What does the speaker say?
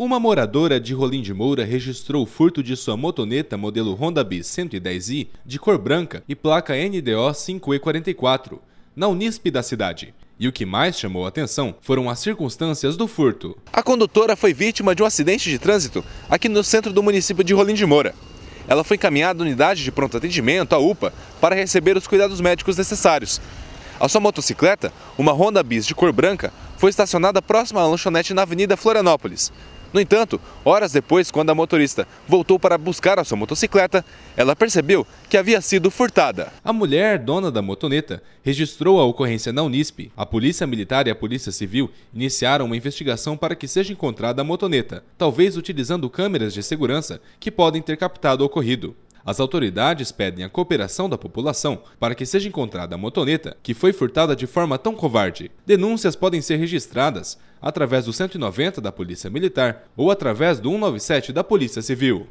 Uma moradora de Rolim de Moura registrou o furto de sua motoneta modelo Honda B 110i de cor branca e placa NDO 5E44 na Unisp da cidade. E o que mais chamou a atenção foram as circunstâncias do furto. A condutora foi vítima de um acidente de trânsito aqui no centro do município de Rolim de Moura. Ela foi encaminhada à unidade de pronto atendimento, a UPA, para receber os cuidados médicos necessários. A sua motocicleta, uma Honda Bis de cor branca, foi estacionada próxima à lanchonete na Avenida Florianópolis. No entanto, horas depois, quando a motorista voltou para buscar a sua motocicleta, ela percebeu que havia sido furtada. A mulher, dona da motoneta, registrou a ocorrência na Unisp. A Polícia Militar e a Polícia Civil iniciaram uma investigação para que seja encontrada a motoneta, talvez utilizando câmeras de segurança que podem ter captado o ocorrido. As autoridades pedem a cooperação da população para que seja encontrada a motoneta que foi furtada de forma tão covarde. Denúncias podem ser registradas através do 190 da Polícia Militar ou através do 197 da Polícia Civil.